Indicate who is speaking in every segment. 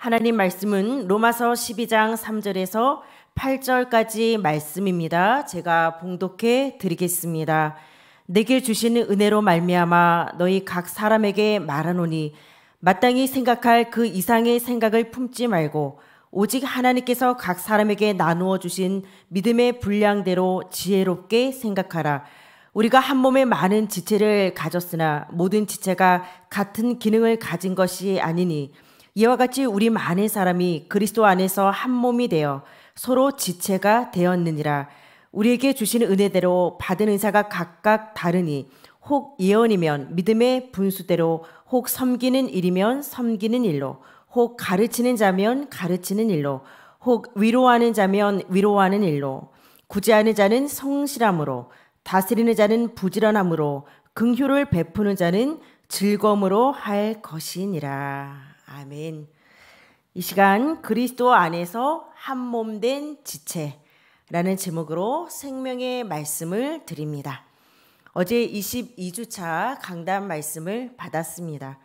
Speaker 1: 하나님 말씀은 로마서 12장 3절에서 8절까지 말씀입니다. 제가 봉독해 드리겠습니다. 내게 주시 은혜로 말미암아 너희 각 사람에게 말하노니 마땅히 생각할 그 이상의 생각을 품지 말고 오직 하나님께서 각 사람에게 나누어 주신 믿음의 분량대로 지혜롭게 생각하라. 우리가 한 몸에 많은 지체를 가졌으나 모든 지체가 같은 기능을 가진 것이 아니니 이와 같이 우리 많은 사람이 그리스도 안에서 한 몸이 되어 서로 지체가 되었느니라. 우리에게 주신 은혜대로 받은 은사가 각각 다르니 혹 예언이면 믿음의 분수대로 혹 섬기는 일이면 섬기는 일로 혹 가르치는 자면 가르치는 일로 혹 위로하는 자면 위로하는 일로 구제하는 자는 성실함으로 다스리는 자는 부지런함으로 긍휼을 베푸는 자는 즐거움으로 할 것이니라. 아멘. 이 시간 그리스도 안에서 한 몸 된 지체라는 제목으로 생명의 말씀을 드립니다. 어제 22주차 강단 말씀을 받았습니다.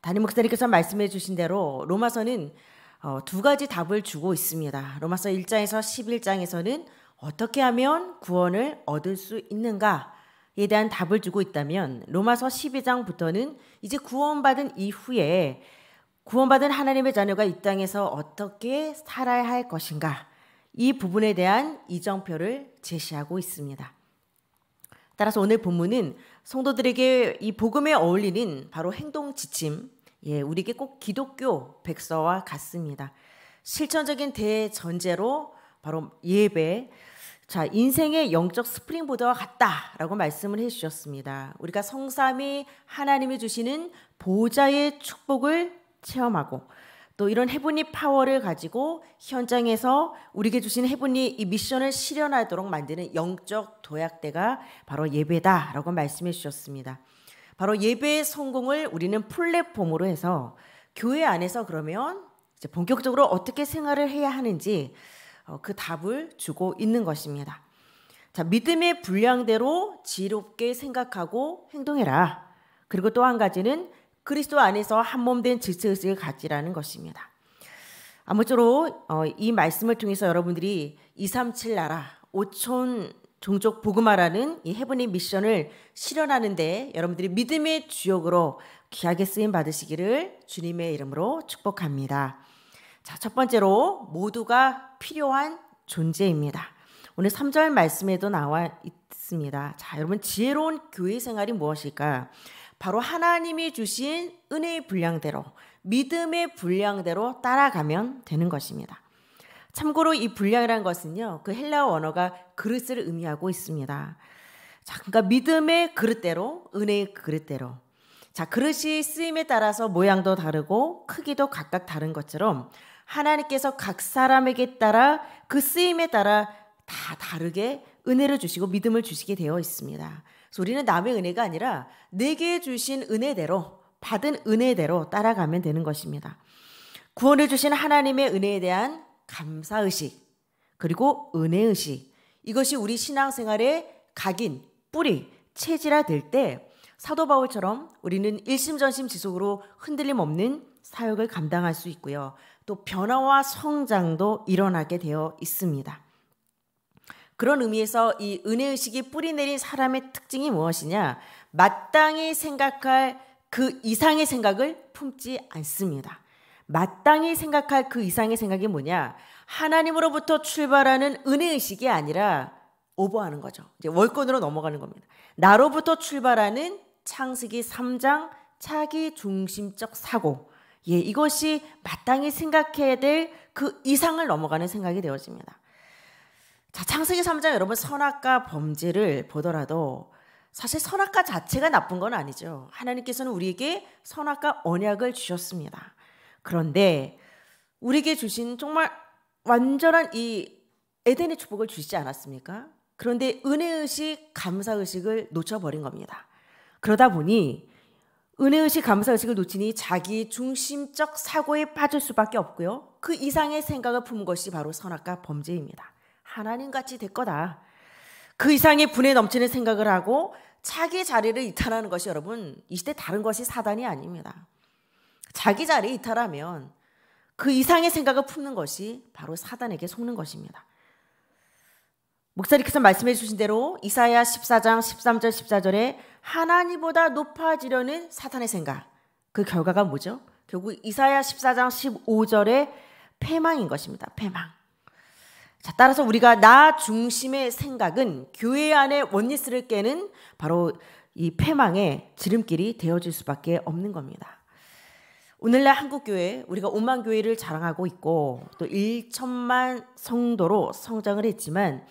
Speaker 1: 담임 목사님께서 말씀해 주신 대로 로마서는 어, 두 가지 답을 주고 있습니다. 로마서 1장에서 11장에서는 어떻게 하면 구원을 얻을 수 있는가에 대한 답을 주고 있다면 로마서 12장부터는 이제 구원받은 이후에 구원받은 하나님의 자녀가 이 땅에서 어떻게 살아야 할 것인가 이 부분에 대한 이정표를 제시하고 있습니다. 따라서 오늘 본문은 성도들에게 이 복음에 어울리는 바로 행동 지침, 예, 우리에게 꼭 기독교 백서와 같습니다. 실천적인 대전제로 바로 예배, 자, 인생의 영적 스프링보드와 같다라고 말씀을 해주셨습니다. 우리가 성삼이 하나님이 주시는 보좌의 축복을 체험하고 또 이런 해븐리 파워를 가지고 현장에서 우리에게 주신 해븐리이 미션을 실현하도록 만드는 영적 도약대가 바로 예배다라고 말씀해 주셨습니다. 바로 예배의 성공을 우리는 플랫폼으로 해서 교회 안에서 그러면 이제 본격적으로 어떻게 생활을 해야 하는지 어, 그 답을 주고 있는 것입니다. 자, 믿음의 분량대로 지롭게 생각하고 행동해라. 그리고 또 한 가지는 그리스도 안에서 한몸된 질서의식을 가지라는 것입니다. 아무쪼록 어, 이 말씀을 통해서 여러분들이 237 나라 5천 종족 복음화라는 이 해븐의 미션을 실현하는데 여러분들이 믿음의 주역으로 귀하게 쓰임 받으시기를 주님의 이름으로 축복합니다. 자, 첫 번째로 모두가 필요한 존재입니다. 오늘 3절 말씀에도 나와 있습니다. 자, 여러분 지혜로운 교회 생활이 무엇일까? 바로 하나님이 주신 은혜의 분량대로 믿음의 분량대로 따라가면 되는 것입니다. 참고로 이분량이라 것은요. 그 헬라어 원어가 그릇을 의미하고 있습니다. 자, 그러니까 믿음의 그릇대로 은혜의 그릇대로 자, 그릇이 쓰임에 따라서 모양도 다르고 크기도 각각 다른 것처럼 하나님께서 각 사람에게 따라 그 쓰임에 따라 다 다르게 은혜를 주시고 믿음을 주시게 되어 있습니다. 우리는 남의 은혜가 아니라 내게 주신 은혜대로 받은 은혜대로 따라가면 되는 것입니다. 구원해 주신 하나님의 은혜에 대한 감사 의식 그리고 은혜 의식 이것이 우리 신앙생활의 각인 뿌리 체질화 될 때 사도 바울처럼 우리는 일심전심 지속으로 흔들림 없는 사역을 감당할 수 있고요. 또 변화와 성장도 일어나게 되어 있습니다. 그런 의미에서 이 은혜의식이 뿌리내린 사람의 특징이 무엇이냐? 마땅히 생각할 그 이상의 생각을 품지 않습니다. 마땅히 생각할 그 이상의 생각이 뭐냐? 하나님으로부터 출발하는 은혜의식이 아니라 오버하는 거죠. 이제 월권으로 넘어가는 겁니다. 나로부터 출발하는 창세기 3장 차기 중심적 사고. 예, 이것이 마땅히 생각해야 될 그 이상을 넘어가는 생각이 되어집니다. 자, 창세기 3장 여러분 선악과 범죄를 보더라도 사실 선악과 자체가 나쁜 건 아니죠. 하나님께서는 우리에게 선악과 언약을 주셨습니다. 그런데 우리에게 주신 정말 완전한 이 에덴의 축복을 주시지 않았습니까? 그런데 은혜의식, 감사의식을 놓쳐버린 겁니다. 그러다 보니 은혜의식, 감사의식을 놓치니 자기 중심적 사고에 빠질 수밖에 없고요. 그 이상의 생각을 품은 것이 바로 선악과 범죄입니다. 하나님같이 될 거다. 그 이상의 분에 넘치는 생각을 하고 자기 자리를 이탈하는 것이 여러분 이 시대 다른 것이 사단이 아닙니다. 자기 자리 이탈하면 그 이상의 생각을 품는 것이 바로 사단에게 속는 것입니다. 목사님께서 말씀해 주신 대로 이사야 14장 13절 14절에 하나님보다 높아지려는 사탄의 생각. 그 결과가 뭐죠? 결국 이사야 14장 15절에 패망인 것입니다. 패망. 자, 따라서 우리가 나 중심의 생각은 교회 안에 원리스를 깨는 바로 이 패망의 지름길이 되어질 수밖에 없는 겁니다. 오늘날 한국교회 우리가 5만 교회를 자랑하고 있고 또 1천만 성도로 성장을 했지만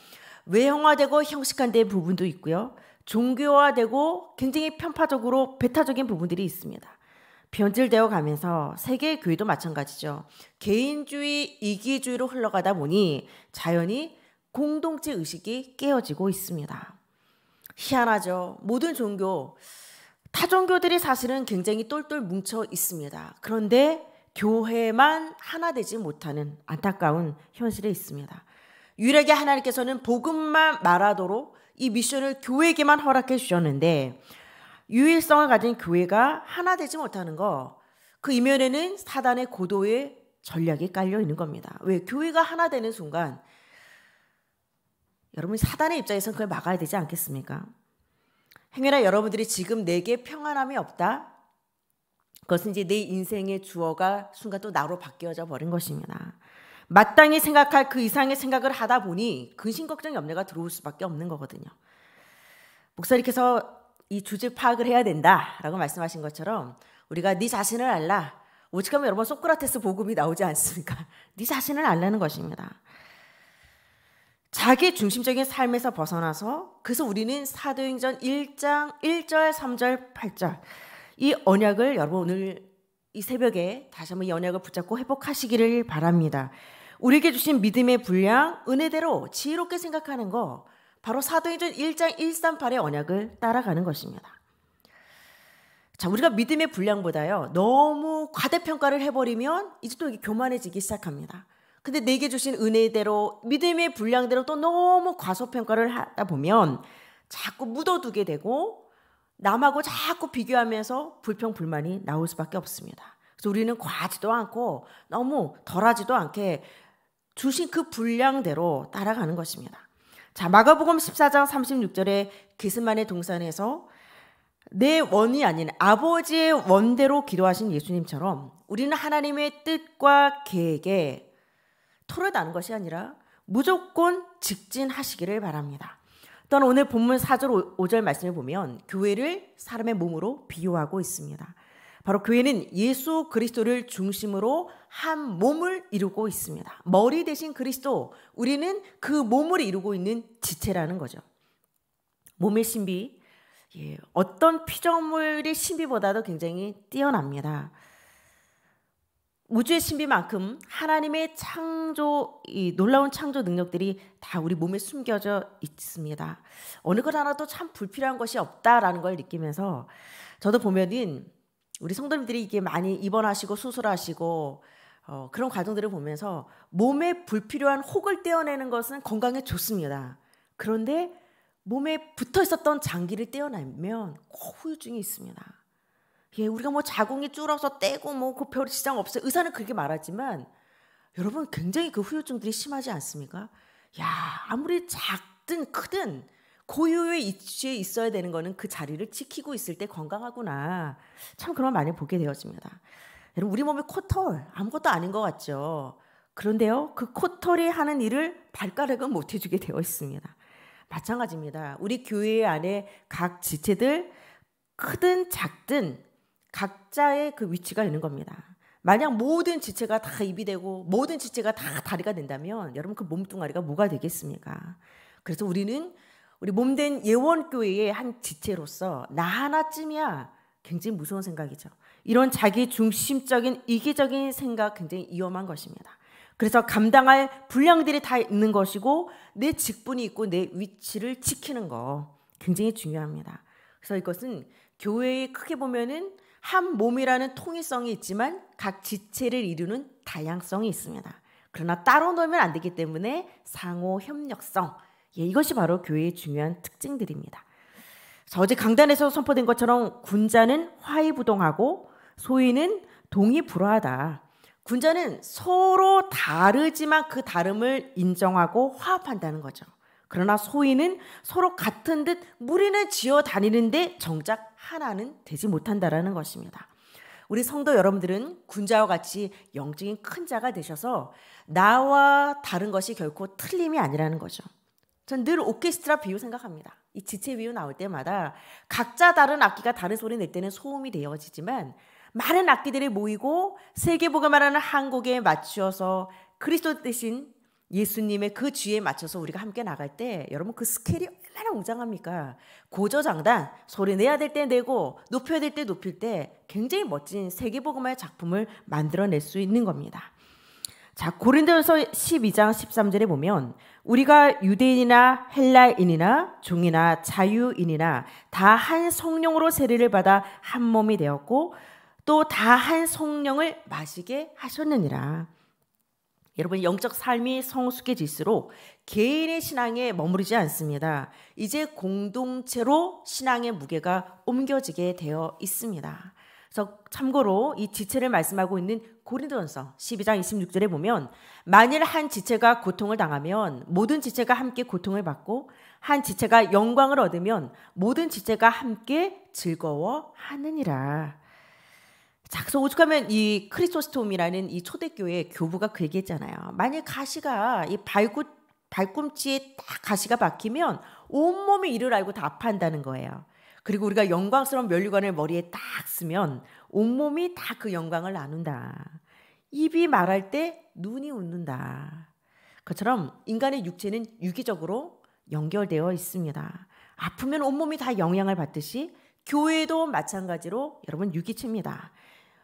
Speaker 1: 외형화되고 형식화된 부분도 있고요. 종교화되고 굉장히 편파적으로 배타적인 부분들이 있습니다. 변질되어 가면서 세계 교회도 마찬가지죠. 개인주의, 이기주의로 흘러가다 보니 자연히 공동체 의식이 깨어지고 있습니다. 희한하죠. 모든 종교, 타 종교들이 사실은 굉장히 똘똘 뭉쳐 있습니다. 그런데 교회만 하나 되지 못하는 안타까운 현실에 있습니다. 유일하 하나님께서는 복음만 말하도록 이 미션을 교회에게만 허락해 주셨는데 유일성을 가진 교회가 하나 되지 못하는 거, 그 이면에는 사단의 고도의 전략이 깔려 있는 겁니다. 왜? 교회가 하나 되는 순간, 여러분 사단의 입장에서는 그걸 막아야 되지 않겠습니까? 행여나 여러분들이 지금 내게 평안함이 없다? 그것은 이제 내 인생의 주어가 순간 또 나로 바뀌어져 버린 것입니다. 마땅히 생각할 그 이상의 생각을 하다 보니 근심 걱정 염려가 들어올 수밖에 없는 거거든요. 목사님께서 이 주제 파악을 해야 된다라고 말씀하신 것처럼 우리가 네 자신을 알라. 오직하면 여러분 소크라테스 복음이 나오지 않습니까? 네 자신을 알라는 것입니다. 자기 중심적인 삶에서 벗어나서 그래서 우리는 사도행전 1장 1절 3절 8절 이 언약을 여러분 오늘 이 새벽에 다시 한번 이 언약을 붙잡고 회복하시기를 바랍니다. 우리에게 주신 믿음의 분량 은혜대로 지혜롭게 생각하는 거 바로 사도행전 1장 138의 언약을 따라가는 것입니다. 자, 우리가 믿음의 분량보다요. 너무 과대평가를 해버리면 이제 또 교만해지기 시작합니다. 근데 내게 주신 은혜대로 믿음의 분량대로 또 너무 과소평가를 하다 보면 자꾸 묻어두게 되고 남하고 자꾸 비교하면서 불평 불만이 나올 수밖에 없습니다. 그래서 우리는 과하지도 않고 너무 덜하지도 않게 주신 그 분량대로 따라가는 것입니다. 자, 마가복음 14장 36절에 기스만의 동산에서 내 원이 아닌 아버지의 원대로 기도하신 예수님처럼 우리는 하나님의 뜻과 계획에 토를다는 것이 아니라 무조건 직진하시기를 바랍니다. 또한 오늘 본문 4절 5절 말씀을 보면 교회를 사람의 몸으로 비유하고 있습니다. 바로 교회는 예수 그리스도를 중심으로 한 몸을 이루고 있습니다. 머리 대신 그리스도, 우리는 그 몸을 이루고 있는 지체라는 거죠. 몸의 신비, 예, 어떤 피조물의 신비보다도 굉장히 뛰어납니다. 우주의 신비만큼 하나님의 창조, 이 놀라운 창조 능력들이 다 우리 몸에 숨겨져 있습니다. 어느 것 하나도 참 불필요한 것이 없다라는 걸 느끼면서 저도 보면은 우리 성도님들이 이게 많이 입원하시고 수술하시고 어, 그런 과정들을 보면서 몸에 불필요한 혹을 떼어내는 것은 건강에 좋습니다. 그런데 몸에 붙어 있었던 장기를 떼어내면 후유증이 있습니다. 예, 우리가 뭐 자궁이 줄어서 떼고 뭐그 별 지장 없어요. 의사는 그렇게 말하지만 여러분 굉장히 그 후유증들이 심하지 않습니까? 야, 아무리 작든 크든 고유의 위치에 있어야 되는 거는 그 자리를 지키고 있을 때 건강하구나. 참 그런 많이 보게 되었습니다. 여러분 우리 몸의 코털 아무것도 아닌 것 같죠. 그런데요 그 코털이 하는 일을 발가락은 못 해주게 되어 있습니다. 마찬가지입니다. 우리 교회 안에 각 지체들 크든 작든 각자의 그 위치가 있는 겁니다. 만약 모든 지체가 다 입이 되고 모든 지체가 다 다리가 된다면 여러분 그 몸뚱아리가 뭐가 되겠습니까? 그래서 우리는 우리 몸된 예원교회의 한 지체로서 나 하나쯤이야 굉장히 무서운 생각이죠. 이런 자기 중심적인 이기적인 생각 굉장히 위험한 것입니다. 그래서 감당할 분량들이 다 있는 것이고 내 직분이 있고 내 위치를 지키는 거 굉장히 중요합니다. 그래서 이것은 교회에 크게 보면은 한 몸이라는 통일성이 있지만 각 지체를 이루는 다양성이 있습니다. 그러나 따로 놓으면 안 되기 때문에 상호 협력성 예, 이것이 바로 교회의 중요한 특징들입니다. 자, 어제 강단에서 선포된 것처럼 군자는 화이부동하고 소인은 동이불화하다. 군자는 서로 다르지만 그 다름을 인정하고 화합한다는 거죠. 그러나 소인은 서로 같은 듯 무리는 지어 다니는데 정작 하나는 되지 못한다라는 것입니다. 우리 성도 여러분들은 군자와 같이 영적인 큰 자가 되셔서 나와 다른 것이 결코 틀림이 아니라는 거죠. 전늘 오케스트라 비유 생각합니다. 이 지체 비유 나올 때마다 각자 다른 악기가 다른 소리 낼 때는 소음이 되어지지만 많은 악기들이 모이고 세계복을 말하는 한 곡에 맞추어서 그리스도 대신 예수님의 그 주에 맞춰서 우리가 함께 나갈 때 여러분 그 스케일이 얼마나 웅장합니까? 고저장단 소리 내야 될 때 내고 높여야 될 때 높일 때 굉장히 멋진 세계복음화의 작품을 만들어낼 수 있는 겁니다. 자, 고린도서 12장 13절에 보면 우리가 유대인이나 헬라인이나 종이나 자유인이나 다 한 성령으로 세례를 받아 한 몸이 되었고 또 다 한 성령을 마시게 하셨느니라. 여러분 영적 삶이 성숙해질수록 개인의 신앙에 머무르지 않습니다. 이제 공동체로 신앙의 무게가 옮겨지게 되어 있습니다. 그래서 참고로 이 지체를 말씀하고 있는 고린도전서 12장 26절에 보면 만일 한 지체가 고통을 당하면 모든 지체가 함께 고통을 받고 한 지체가 영광을 얻으면 모든 지체가 함께 즐거워하느니라. 자, 그래서 오죽하면 이 크리소스톰이라는 이 초대교회 교부가 그 얘기했잖아요. 만일 가시가 이 발구 발꿈치에 딱 가시가 박히면 온몸이 이를 알고 다 아파한다는 거예요. 그리고 우리가 영광스러운 면류관을 머리에 딱 쓰면 온몸이 다 그 영광을 나눈다. 입이 말할 때 눈이 웃는다. 그처럼 인간의 육체는 유기적으로 연결되어 있습니다. 아프면 온몸이 다 영향을 받듯이 교회도 마찬가지로 여러분 유기체입니다.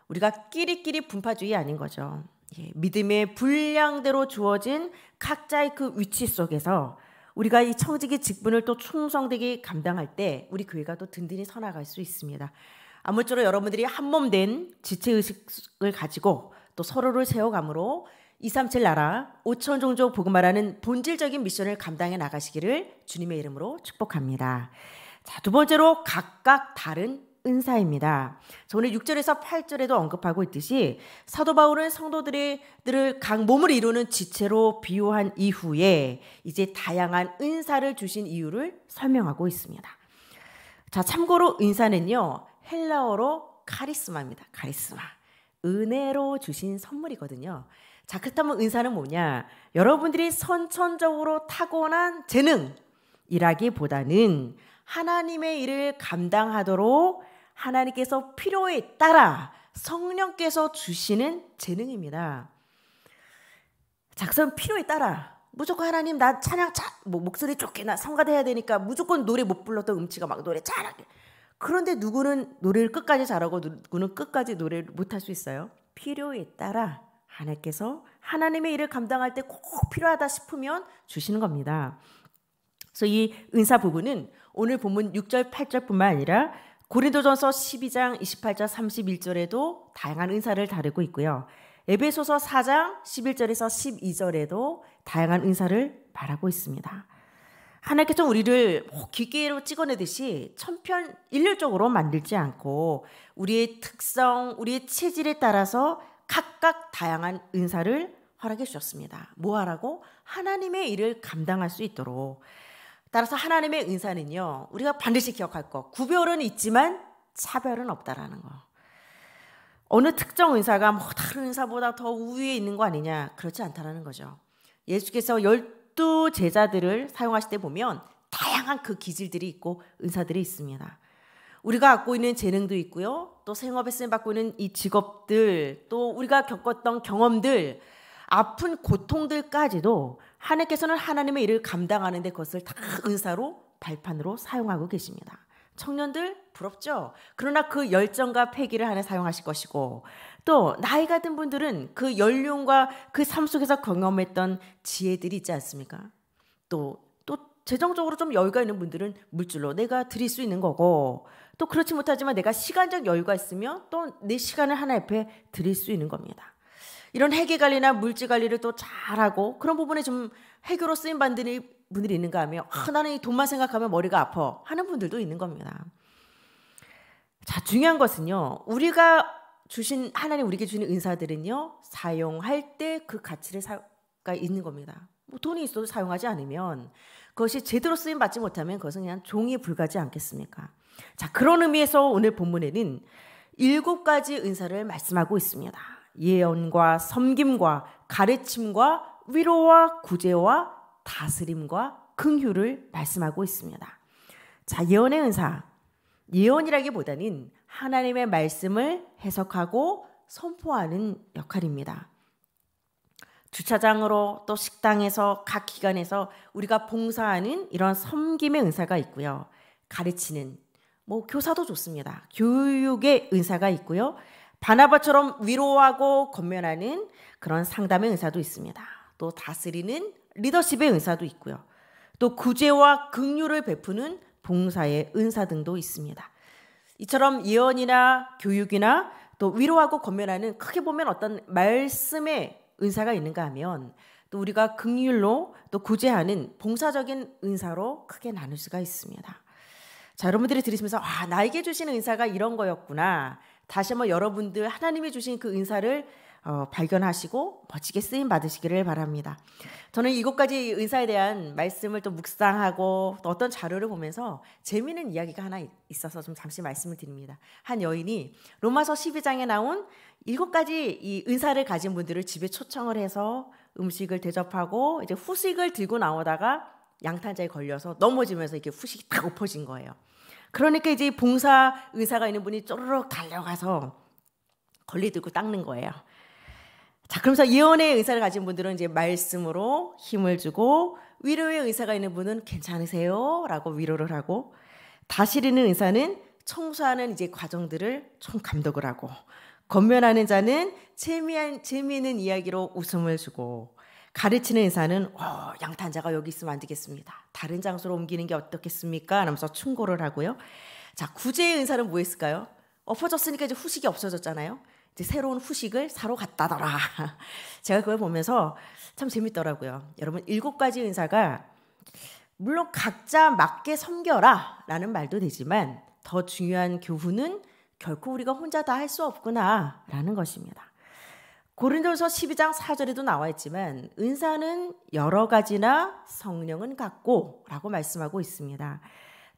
Speaker 1: 우리가 끼리끼리 분파주의 아닌 거죠. 예, 믿음의 분량대로 주어진 각자의 그 위치 속에서 우리가 이 청지기 직분을 또 충성되게 감당할 때 우리 교회가 또 든든히 서나갈 수 있습니다. 아무쪼록 여러분들이 한 몸 된 지체 의식을 가지고 또 서로를 세워감으로 237 나라 5천 종족 복음화라는 본질적인 미션을 감당해 나가시기를 주님의 이름으로 축복합니다. 자, 두 번째로 각각 다른 은사입니다. 오늘 6절에서 8절에도 언급하고 있듯이 사도 바울은 성도들을 각 몸을 이루는 지체로 비유한 이후에 이제 다양한 은사를 주신 이유를 설명하고 있습니다. 자, 참고로 은사는요. 헬라어로 카리스마입니다. 카리스마. 은혜로 주신 선물이거든요. 자, 그렇다면 은사는 뭐냐? 여러분들이 선천적으로 타고난 재능이라기보다는 하나님의 일을 감당하도록 하나님께서 필요에 따라 성령께서 주시는 재능입니다. 작성 필요에 따라 무조건 하나님 나 찬양 차, 뭐 목소리 좋게 나 성가대야 되니까 무조건 노래 못 불렀던 음치가 막 노래 잘하게 그런데 누구는 노래를 끝까지 잘하고 누구는 끝까지 노래를 못할 수 있어요. 필요에 따라 하나님께서 하나님의 일을 감당할 때 꼭 필요하다 싶으면 주시는 겁니다. 그래서 이 은사 부분은 오늘 본문 6절, 8절뿐만 아니라 고린도전서 12장 28절 31절에도 다양한 은사를 다루고 있고요. 에베소서 4장 11절에서 12절에도 다양한 은사를 말하고 있습니다. 하나님께서 우리를 뭐 기계로 찍어내듯이 천편일률적으로 만들지 않고 우리의 특성, 우리의 체질에 따라서 각각 다양한 은사를 허락해 주셨습니다. 뭐하라고? 하나님의 일을 감당할 수 있도록 따라서 하나님의 은사는요, 우리가 반드시 기억할 것. 구별은 있지만 차별은 없다라는 거. 어느 특정 은사가 뭐 다른 은사보다 더 우위에 있는 거 아니냐. 그렇지 않다라는 거죠. 예수께서 열두 제자들을 사용하실 때 보면 다양한 그 기질들이 있고 은사들이 있습니다. 우리가 갖고 있는 재능도 있고요. 또 생업에 쓰임 받고 있는 이 직업들, 또 우리가 겪었던 경험들, 아픈 고통들까지도 하나님께서는 하나님의 일을 감당하는데 그것을 다 은사로 발판으로 사용하고 계십니다. 청년들 부럽죠? 그러나 그 열정과 패기를 하나 사용하실 것이고 또 나이가 든 분들은 그 연륜과 그 삶 속에서 경험했던 지혜들이 있지 않습니까? 또 또 재정적으로 좀 여유가 있는 분들은 물질로 내가 드릴 수 있는 거고 또 그렇지 못하지만 내가 시간적 여유가 있으면 또 내 시간을 하나 옆에 드릴 수 있는 겁니다. 이런 회계 관리나 물질 관리를 또 잘하고 그런 부분에 좀 해교로 쓰임 받는 분들이 있는가 하면 아, 나는 이 돈만 생각하면 머리가 아파 하는 분들도 있는 겁니다. 자 중요한 것은요 우리가 주신 하나님 우리에게 주는 은사들은요 사용할 때 그 가치를 사가 있는 겁니다. 뭐 돈이 있어도 사용하지 않으면 그것이 제대로 쓰임 받지 못하면 그것은 그냥 종이 불가지 않겠습니까? 자 그런 의미에서 오늘 본문에는 일곱 가지 은사를 말씀하고 있습니다. 예언과 섬김과 가르침과 위로와 구제와 다스림과 긍휼을 말씀하고 있습니다. 자, 예언의 은사. 예언이라기보다는 하나님의 말씀을 해석하고 선포하는 역할입니다. 주차장으로 또 식당에서 각 기관에서 우리가 봉사하는 이런 섬김의 은사가 있고요. 가르치는 뭐 교사도 좋습니다. 교육의 은사가 있고요. 바나바처럼 위로하고 건면하는 그런 상담의 의사도 있습니다. 또 다스리는 리더십의 의사도 있고요. 또 구제와 긍휼을 베푸는 봉사의 은사 등도 있습니다. 이처럼 예언이나 교육이나 또 위로하고 건면하는 크게 보면 어떤 말씀의 은사가 있는가 하면 또 우리가 긍휼로 또 구제하는 봉사적인 은사로 크게 나눌 수가 있습니다. 자, 여러분들이 들으시면서 아, 나에게 주시는 은사가 이런 거였구나. 다시 한번 여러분들 하나님이 주신 그 은사를 어, 발견하시고 멋지게 쓰임 받으시기를 바랍니다. 저는 이곱까지 은사에 대한 말씀을 또 묵상하고 또 어떤 자료를 보면서 재미있는 이야기가 하나 있어서 좀 잠시 말씀을 드립니다. 한 여인이 로마서 12장에 나온 일곱 가지 이 은사를 가진 분들을 집에 초청을 해서 음식을 대접하고 이제 후식을 들고 나오다가 양탄자에 걸려서 넘어지면서 이게 후식이 다 엎어진 거예요. 그러니까 이제 봉사 의사가 있는 분이 쪼르륵 달려가서 걸리 들고 닦는 거예요. 자, 그러면서 예언의 의사를 가진 분들은 이제 말씀으로 힘을 주고 위로의 의사가 있는 분은 괜찮으세요? 라고 위로를 하고 다시리는 의사는 청소하는 이제 과정들을 총 감독을 하고 건면하는 자는 재미있는 이야기로 웃음을 주고 가르치는 의사는 어, 양탄자가 여기 있으면 안 되겠습니다. 다른 장소로 옮기는 게 어떻겠습니까? 하면서 충고를 하고요. 자, 구제의 의사는뭐 했을까요? 엎어졌으니까 이제 후식이 없어졌잖아요. 이제 새로운 후식을 사러 갔다더라. 제가 그걸 보면서 참 재밌더라고요. 여러분, 일곱 가지 의사가 물론 각자 맞게 섬겨라 라는 말도 되지만 더 중요한 교훈은 결코 우리가 혼자 다 할 수 없구나 라는 것입니다. 고린도서 12장 4절에도 나와 있지만 은사는 여러 가지나 성령은 같고라고 말씀하고 있습니다.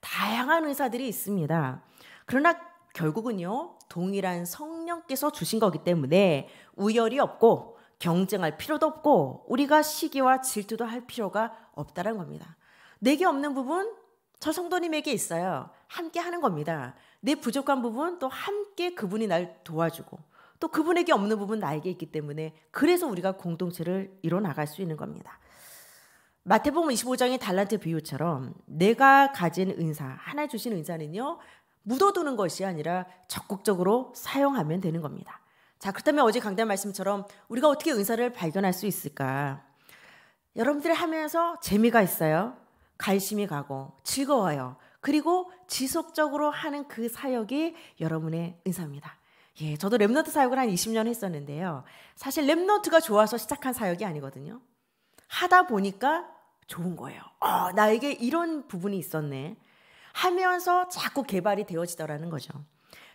Speaker 1: 다양한 은사들이 있습니다. 그러나 결국은요 동일한 성령께서 주신 거기 때문에 우열이 없고 경쟁할 필요도 없고 우리가 시기와 질투도 할 필요가 없다는 겁니다. 내게 없는 부분 저 성도님에게 있어요. 함께 하는 겁니다. 내 부족한 부분 또 함께 그분이 날 도와주고 또 그분에게 없는 부분 나에게 있기 때문에 그래서 우리가 공동체를 이뤄 나갈 수 있는 겁니다. 마태복음 25장의 달란트 비유처럼 내가 가진 은사, 하나 주신 은사는요. 묻어두는 것이 아니라 적극적으로 사용하면 되는 겁니다. 자, 그렇다면 어제 강단 말씀처럼 우리가 어떻게 은사를 발견할 수 있을까? 여러분들이 하면서 재미가 있어요. 관심이 가고 즐거워요. 그리고 지속적으로 하는 그 사역이 여러분의 은사입니다. 예, 저도 랩노트 사역을 한 20년 했었는데요. 사실 랩노트가 좋아서 시작한 사역이 아니거든요. 하다 보니까 좋은 거예요. 어, 나에게 이런 부분이 있었네. 하면서 자꾸 개발이 되어지더라는 거죠.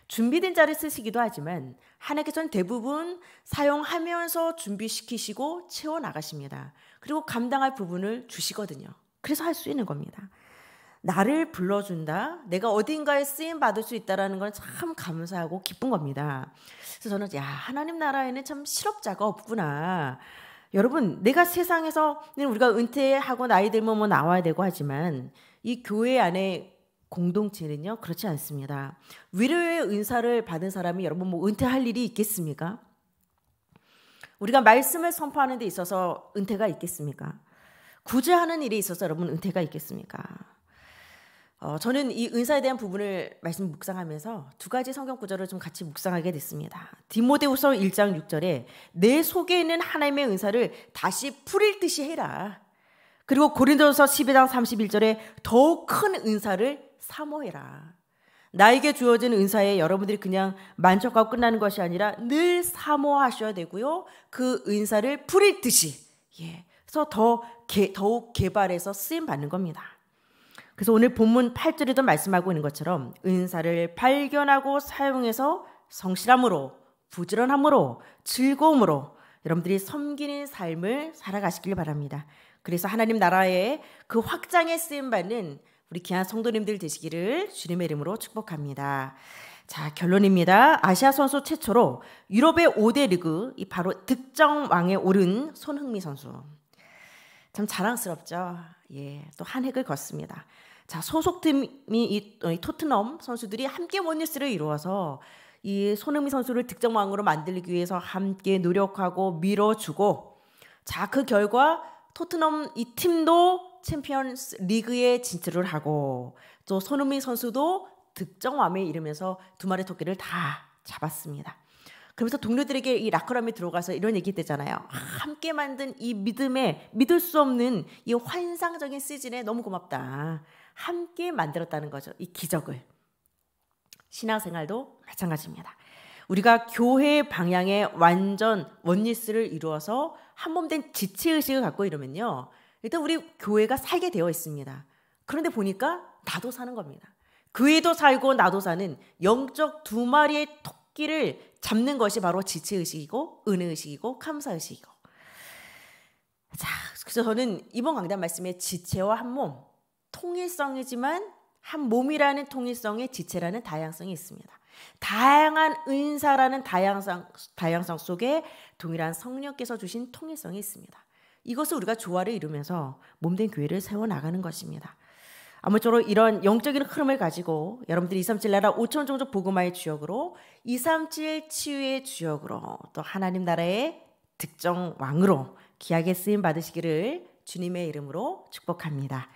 Speaker 1: 준비된 자를 쓰시기도 하지만 하나님께서는 대부분 사용하면서 준비시키시고 채워나가십니다. 그리고 감당할 부분을 주시거든요. 그래서 할 수 있는 겁니다. 나를 불러준다. 내가 어딘가에 쓰임 받을 수 있다라는 건 참 감사하고 기쁜 겁니다. 그래서 저는 야 하나님 나라에는 참 실업자가 없구나. 여러분 내가 세상에서는 우리가 은퇴하고 나이 들면 뭐 나와야 되고 하지만 이 교회 안에 공동체는요 그렇지 않습니다. 위로의 은사를 받은 사람이 여러분 뭐 은퇴할 일이 있겠습니까? 우리가 말씀을 선포하는 데 있어서 은퇴가 있겠습니까? 구제하는 일에 있어서 여러분 은퇴가 있겠습니까? 어, 저는 이 은사에 대한 부분을 말씀 묵상하면서 두 가지 성경 구절을 좀 같이 묵상하게 됐습니다. 디모데후서 1장 6절에 내 속에 있는 하나님의 은사를 다시 풀일 듯이 해라. 그리고 고린도서 12장 31절에 더욱 큰 은사를 사모해라. 나에게 주어진 은사에 여러분들이 그냥 만족하고 끝나는 것이 아니라 늘 사모하셔야 되고요. 그 은사를 풀일 듯이 예. 더 개, 더욱 개발해서 쓰임 받는 겁니다. 그래서 오늘 본문 8절에도 말씀하고 있는 것처럼 은사를 발견하고 사용해서 성실함으로 부지런함으로 즐거움으로 여러분들이 섬기는 삶을 살아가시길 바랍니다. 그래서 하나님 나라의 그 확장에 쓰임 받는 우리 귀한 성도님들 되시기를 주님의 이름으로 축복합니다. 자, 결론입니다. 아시아 선수 최초로 유럽의 5대 리그, 이 바로 득점왕에 오른 손흥민 선수. 참 자랑스럽죠. 예, 또 한 획을 걷습니다. 자 소속팀이 이, 어, 이 토트넘 선수들이 함께 원리스를 이루어서 이 손흥민 선수를 득점왕으로 만들기 위해서 함께 노력하고 밀어주고 자 그 결과 토트넘 이 팀도 챔피언스 리그에 진출을 하고 또 손흥민 선수도 득점왕에 이르면서 두 마리 토끼를 다 잡았습니다. 그러면서 동료들에게 이 라커룸에 들어가서 이런 얘기 되잖아요 아, 함께 만든 이 믿음에 믿을 수 없는 이 환상적인 시즌에 너무 고맙다. 함께 만들었다는 거죠. 이 기적을. 신앙생활도 마찬가지입니다. 우리가 교회의 방향에 완전 원리스를 이루어서 한 몸된 지체의식을 갖고 이러면요. 일단 우리 교회가 살게 되어 있습니다. 그런데 보니까 나도 사는 겁니다. 그에도 살고 나도 사는 영적 두 마리의 토끼를 잡는 것이 바로 지체의식이고 은혜의식이고 감사의식이고 자, 그래서 저는 이번 강단 말씀에 지체와 한몸 통일성이지만 한 몸이라는 통일성의 지체라는 다양성이 있습니다. 다양한 은사라는 다양성, 다양성 속에 동일한 성령께서 주신 통일성이 있습니다. 이것을 우리가 조화를 이루면서 몸된 교회를 세워나가는 것입니다. 아무쪼록 이런 영적인 흐름을 가지고 여러분들이 237 나라 5천 종족 보그마의 주역으로 237 치유의 주역으로 또 하나님 나라의 득정 왕으로 귀하게 쓰임 받으시기를 주님의 이름으로 축복합니다.